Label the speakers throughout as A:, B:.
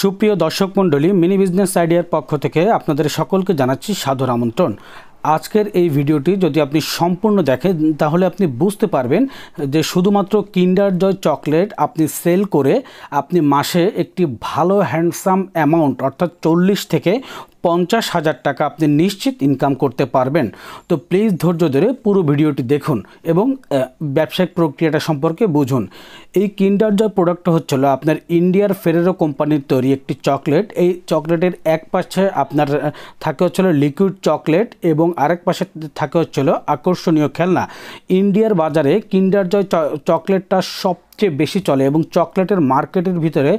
A: সুপ্রিয় দর্শক মণ্ডলী মিনি বিজনেস আইডিয়ার পক্ষ থেকে আপনাদের সকলকে জানাচ্ছি সাদর আমন্ত্রণ আজকের এই ভিডিওটি যদি আপনি সম্পূর্ণ দেখেন তাহলে আপনি বুঝতে পারবেন যে শুধুমাত্র কিন্ডার জয় চকলেট আপনি সেল করে আপনি মাসে একটি ভালো হ্যান্ডসাম অ্যামাউন্ট অর্থাৎ চল্লিশ থেকে পঞ্চাশ হাজার টাকা আপনি নিশ্চিত ইনকাম করতে পারবেন তো প্লিজ ধৈর্য ধরে পুরো ভিডিওটি দেখুন এবং ব্যবসায়িক প্রক্রিয়াটা সম্পর্কে বুঝুন এই কিন্ডার জয় প্রোডাক্ট হচ্ছিল আপনার ইন্ডিয়ার ফেরেরো কোম্পানির তৈরি একটি চকলেট এই চকলেটের এক পাশে আপনার থাকে হচ্ছিল লিকুইড চকলেট এবং আরেক পাশে থাকে হচ্ছিল আকর্ষণীয় খেলনা ইন্ডিয়ার বাজারে কিন্ডার জয় চকলেটটা সব সবচেয়ে বেশি চলে এবং চকলেটের মার্কেটের ভিতরে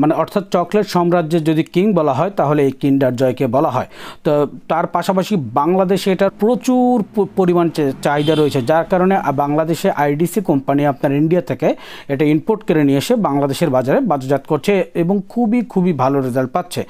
A: মানে অর্থাৎ চকলেট সাম্রাজ্যে যদি কিং বলা হয় তাহলে এই কিন্ডার জয়কে বলা হয় তো তার পাশাপাশি বাংলাদেশে এটার প্রচুর পরিমাণ চাহিদা রয়েছে যার কারণে বাংলাদেশে আইডিসি কোম্পানি আপনার ইন্ডিয়া থেকে এটা ইম্পোর্ট করে নিয়ে এসে বাংলাদেশের বাজারে বাজারজাত করছে এবং খুবই খুবই ভালো রেজাল্ট পাচ্ছে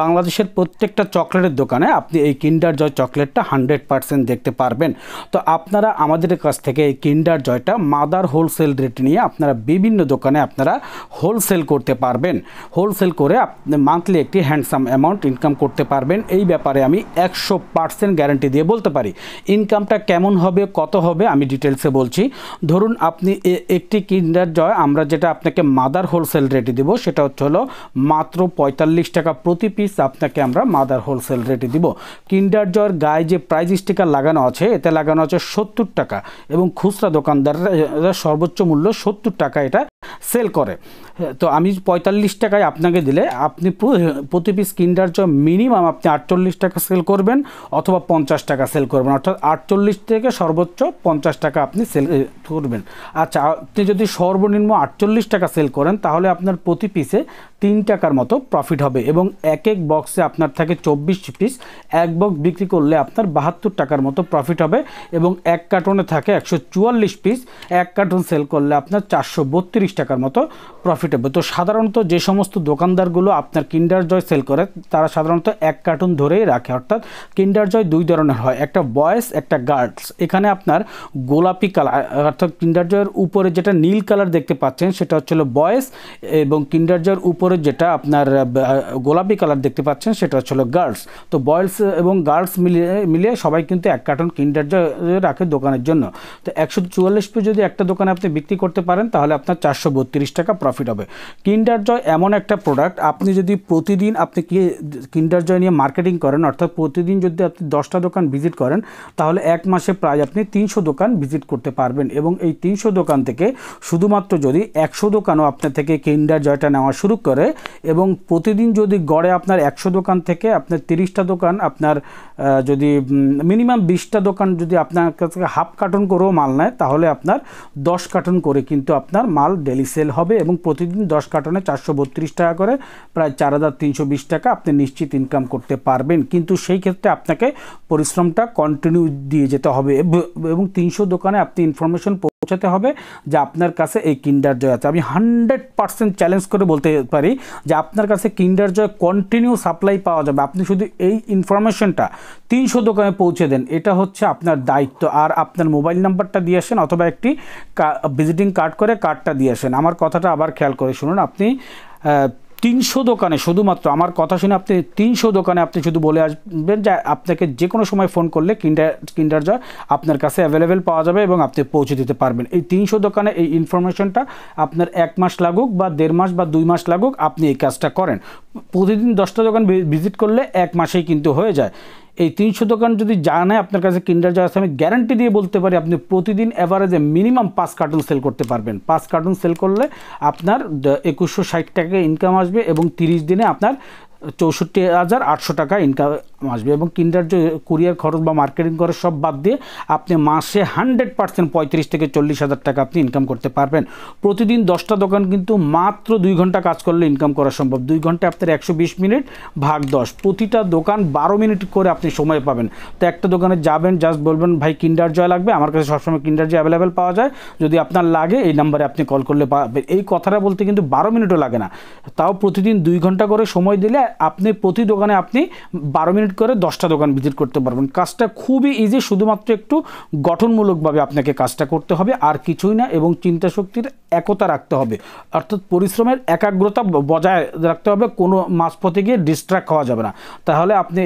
A: বাংলাদেশের প্রত্যেকটা চকলেটের দোকানে আপনি এই কিন্ডার জয় চকলেটটা হান্ড্রেড পারসেন্ট দেখতে পারবেন তো আপনারা আমাদের কাছ থেকে এই কিন্ডার জয়টা মাদার হোলসেল রেট নিয়ে আপনারা আপনারা বিভিন্ন দোকানে আপনারা হোলসেল করতে পারবেন হোলসেল করে আপনি মান্থলি একটি হ্যান্ডসাম অ্যামাউন্ট ইনকাম করতে পারবেন এই ব্যাপারে আমি একশো পার্সেন্ট গ্যারান্টি দিয়ে বলতে পারি ইনকামটা কেমন হবে কত হবে আমি ডিটেলসে বলছি ধরুন আপনি একটি কিন্ডার জয় আমরা যেটা আপনাকে মাদার হোলসেল রেটে দেব সেটা হচ্ছে হলো মাত্র পঁয়তাল্লিশ টাকা প্রতি পিস আপনাকে আমরা মাদার হোলসেল রেটে দিব কিন্ডার জয়ের গায়ে যে প্রাইজ স্টিকার লাগানো আছে এতে লাগানো আছে সত্তর টাকা এবং খুচরা দোকানদাররা সর্বোচ্চ মূল্য সত্তর টাকা এটা সেল করে তো আমি পঁয়তাল্লিশ টাকায় আপনাকে দিলে আপনি প্রতি পিস কিন্ডার জন্য মিনিমাম আপনি আটচল্লিশ টাকা সেল করবেন অথবা পঞ্চাশ টাকা সেল করবেন অর্থাৎ আটচল্লিশ থেকে সর্বোচ্চ পঞ্চাশ টাকা আপনি সেল করবেন আচ্ছা আপনি যদি সর্বনিম্ন আটচল্লিশ টাকা সেল করেন তাহলে আপনার প্রতি পিসে তিন টাকার মতো প্রফিট হবে এবং এক এক বক্সে আপনার থাকে চব্বিশ পিস এক বক্স বিক্রি করলে আপনার বাহাত্তর টাকার মতো প্রফিট হবে এবং এক কার্টনে থাকে একশো চুয়াল্লিশ পিস এক কার্টন সেল করলে আপনার চারশো বত্রিশ টাকার মতো প্রফিট হবে তো সাধারণত যে সমস্ত দোকানদারগুলো আপনার কিন্ডার জয় সেল করে তারা সাধারণত এক কার্টুন ধরেই রাখে অর্থাৎ কিন্ডার জয় দুই ধরনের হয় একটা বয়েস একটা গার্লস এখানে আপনার গোলাপি কালার অর্থাৎ কিন্ডার জয়ের উপরে যেটা নীল কালার দেখতে পাচ্ছেন সেটা হচ্ছিল বয়েস এবং কিন্ডার জয়ের উপর উপরে যেটা আপনার গোলাপি কালার দেখতে পাচ্ছেন সেটা হচ্ছে গার্লস তো বয়েলস এবং গার্লস মিলিয়ে মিলিয়ে সবাই কিন্তু এক কার্টন কিন্ডার রাখে দোকানের জন্য তো একশো চুয়াল্লিশ পিস যদি একটা দোকানে আপনি বিক্রি করতে পারেন তাহলে আপনার চারশো বত্রিশ টাকা প্রফিট হবে কিন্ডার জয় এমন একটা প্রোডাক্ট আপনি যদি প্রতিদিন আপনি কি কিন্ডার জয় নিয়ে মার্কেটিং করেন অর্থাৎ প্রতিদিন যদি আপনি দশটা দোকান ভিজিট করেন তাহলে এক মাসে প্রায় আপনি তিনশো দোকান ভিজিট করতে পারবেন এবং এই তিনশো দোকান থেকে শুধুমাত্র যদি একশো দোকানও আপনার থেকে কিন্ডার জয়টা নেওয়া শুরু করে পারে এবং প্রতিদিন যদি গড়ে আপনার একশো দোকান থেকে আপনার তিরিশটা দোকান আপনার যদি মিনিমাম বিশটা দোকান যদি আপনার কাছ থেকে হাফ কার্টন করেও মাল নেয় তাহলে আপনার দশ কার্টন করে কিন্তু আপনার মাল ডেলি সেল হবে এবং প্রতিদিন দশ কার্টনে চারশো বত্রিশ টাকা করে প্রায় চার হাজার তিনশো বিশ টাকা আপনি নিশ্চিত ইনকাম করতে পারবেন কিন্তু সেই ক্ষেত্রে আপনাকে পরিশ্রমটা কন্টিনিউ দিয়ে যেতে হবে এবং তিনশো দোকানে আপনি ইনফরমেশন পৌঁছাতে হবে যে আপনার কাছে এই কিন্ডার জয় আছে আমি হান্ড্রেড পার্সেন্ট চ্যালেঞ্জ করে বলতে পারি যে আপনার কাছে কিন্ডার জয় কন্টিনিউ সাপ্লাই পাওয়া যাবে আপনি শুধু এই ইনফরমেশনটা তিনশো দোকানে পৌঁছে দেন এটা হচ্ছে আপনার দায়িত্ব আর আপনার মোবাইল নাম্বারটা দিয়ে আসেন অথবা একটি ভিজিটিং কার্ড করে কার্ডটা দিয়ে আসেন আমার কথাটা আবার খেয়াল করে শুনুন আপনি তিনশো দোকানে শুধুমাত্র আমার কথা শুনে আপনি তিনশো দোকানে আপনি শুধু বলে আসবেন যে আপনাকে যে কোনো সময় ফোন করলে কিন্ডার কিন্ডার জয় আপনার কাছে অ্যাভেলেবেল পাওয়া যাবে এবং আপনি পৌঁছে দিতে পারবেন এই তিনশো দোকানে এই ইনফরমেশনটা আপনার এক মাস লাগুক বা দেড় মাস বা দুই মাস লাগুক আপনি এই কাজটা করেন প্রতিদিন দশটা দোকান ভিজিট করলে এক মাসেই কিন্তু হয়ে যায় এই তিনশো দোকান যদি নেয় আপনার কাছে কিন্ডার যাওয়ার আমি গ্যারান্টি দিয়ে বলতে পারি আপনি প্রতিদিন অ্যাভারেজে মিনিমাম পাঁচ কার্টুন সেল করতে পারবেন পাঁচ কার্টুন সেল করলে আপনার একুশশো ষাট টাকা ইনকাম আসবে এবং তিরিশ দিনে আপনার চৌষট্টি হাজার আটশো টাকা ইনকাম আসবে এবং কিন্ডার যে কুরিয়ার খরচ বা মার্কেটিং খরচ সব বাদ দিয়ে আপনি মাসে হান্ড্রেড পার্সেন্ট পঁয়ত্রিশ থেকে চল্লিশ হাজার টাকা আপনি ইনকাম করতে পারবেন প্রতিদিন দশটা দোকান কিন্তু মাত্র দুই ঘন্টা কাজ করলে ইনকাম করা সম্ভব দুই ঘন্টা আপনার একশো বিশ মিনিট ভাগ দশ প্রতিটা দোকান বারো মিনিট করে আপনি সময় পাবেন তো একটা দোকানে যাবেন জাস্ট বলবেন ভাই কিন্ডার জয় লাগবে আমার কাছে সবসময় কিন্ডার জয় অ্যাভেলেবেল পাওয়া যায় যদি আপনার লাগে এই নাম্বারে আপনি কল করলে পাবেন এই কথাটা বলতে কিন্তু বারো মিনিটও লাগে না তাও প্রতিদিন দুই ঘন্টা করে সময় দিলে আপনি প্রতি দোকানে আপনি বারো মিনিট করে দশটা দোকান ভিজিট করতে পারবেন কাজটা খুবই ইজি শুধুমাত্র একটু গঠনমূলকভাবে আপনাকে কাজটা করতে হবে আর কিছুই না এবং চিন্তাশক্তির একতা রাখতে হবে অর্থাৎ পরিশ্রমের একাগ্রতা বজায় রাখতে হবে কোনো পথে গিয়ে ডিস্ট্র্যাক্ট হওয়া যাবে না তাহলে আপনি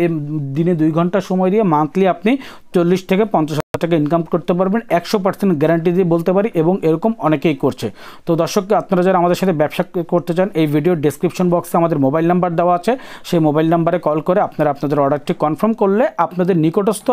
A: দিনে দুই ঘন্টা সময় দিয়ে মান্থলি আপনি চল্লিশ থেকে পঞ্চাশ টাকা ইনকাম করতে পারবেন একশো পার্সেন্ট গ্যারান্টি দিয়ে বলতে পারি এবং এরকম অনেকেই করছে তো দর্শককে আপনারা যারা আমাদের সাথে ব্যবসা করতে চান এই ভিডিও ডেসক্রিপশন বক্সে আমাদের মোবাইল নাম্বার দেওয়া আছে সেই মোবাইল নাম্বারে কল করে আপনারা আপনাদের অর্ডারটি কনফার্ম করলে আপনাদের নিকটস্থ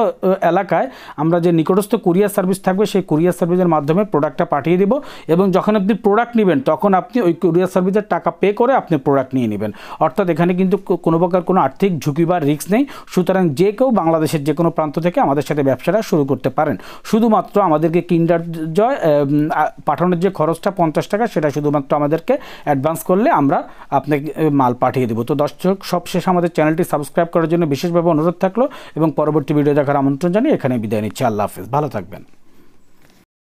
A: এলাকায় আমরা যে নিকটস্থ কুরিয়ার সার্ভিস থাকবে সেই কুরিয়ার সার্ভিসের মাধ্যমে প্রোডাক্টটা পাঠিয়ে দিব এবং যখন আপনি প্রোডাক্ট নেবেন তখন আপনি ওই কুরিয়ার সার্ভিসের টাকা পে করে আপনি প্রোডাক্ট নিয়ে নেবেন অর্থাৎ এখানে কিন্তু কোনো প্রকার কোনো আর্থিক ঝুঁকি বা রিস্ক নেই সুতরাং যে কেউ বাংলাদেশের যে কোনো প্রান্ত থেকে আমাদের সাথে ব্যবসাটা শুরু করতে পারে পারেন শুধুমাত্র আমাদেরকে কিন্ডার জয় পাঠানোর যে খরচটা পঞ্চাশ টাকা সেটা শুধুমাত্র আমাদেরকে অ্যাডভান্স করলে আমরা আপনাকে মাল পাঠিয়ে দেবো তো দর্শক সবশেষ আমাদের চ্যানেলটি সাবস্ক্রাইব করার জন্য বিশেষভাবে অনুরোধ থাকলো এবং পরবর্তী ভিডিও দেখার আমন্ত্রণ জানিয়ে এখানে বিদায় নিচ্ছি আল্লাহ হাফেজ ভালো থাকবেন